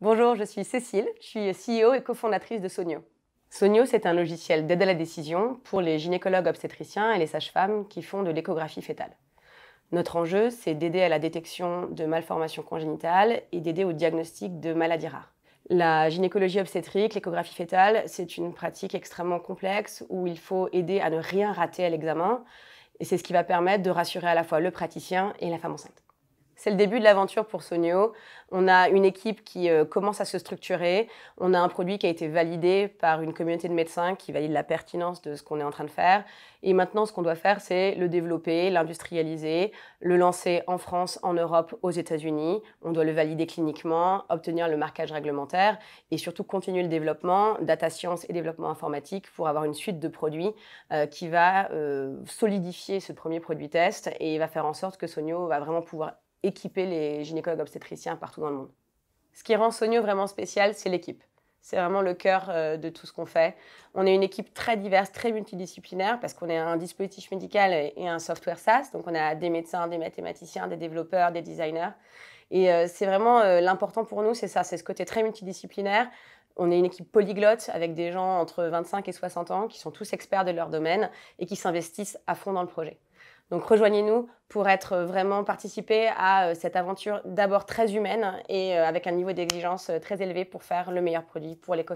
Bonjour, je suis Cécile, je suis CEO et cofondatrice de Sonio. Sonio, c'est un logiciel d'aide à la décision pour les gynécologues obstétriciens et les sages-femmes qui font de l'échographie fétale. Notre enjeu, c'est d'aider à la détection de malformations congénitales et d'aider au diagnostic de maladies rares. La gynécologie obstétrique, l'échographie fétale, c'est une pratique extrêmement complexe où il faut aider à ne rien rater à l'examen et c'est ce qui va permettre de rassurer à la fois le praticien et la femme enceinte. C'est le début de l'aventure pour Sonio. On a une équipe qui euh, commence à se structurer. On a un produit qui a été validé par une communauté de médecins qui valide la pertinence de ce qu'on est en train de faire. Et maintenant, ce qu'on doit faire, c'est le développer, l'industrialiser, le lancer en France, en Europe, aux États-Unis. On doit le valider cliniquement, obtenir le marquage réglementaire et surtout continuer le développement, data science et développement informatique pour avoir une suite de produits euh, qui va euh, solidifier ce premier produit test et va faire en sorte que Sonio va vraiment pouvoir équiper les gynécologues obstétriciens partout dans le monde. Ce qui rend Sonio vraiment spécial, c'est l'équipe. C'est vraiment le cœur euh, de tout ce qu'on fait. On est une équipe très diverse, très multidisciplinaire, parce qu'on est un dispositif médical et un software SaaS. Donc on a des médecins, des mathématiciens, des développeurs, des designers. Et euh, c'est vraiment euh, l'important pour nous, c'est ça, c'est ce côté très multidisciplinaire. On est une équipe polyglotte avec des gens entre 25 et 60 ans qui sont tous experts de leur domaine et qui s'investissent à fond dans le projet. Donc rejoignez-nous pour être euh, vraiment participé à euh, cette aventure d'abord très humaine et euh, avec un niveau d'exigence très élevé pour faire le meilleur produit pour léco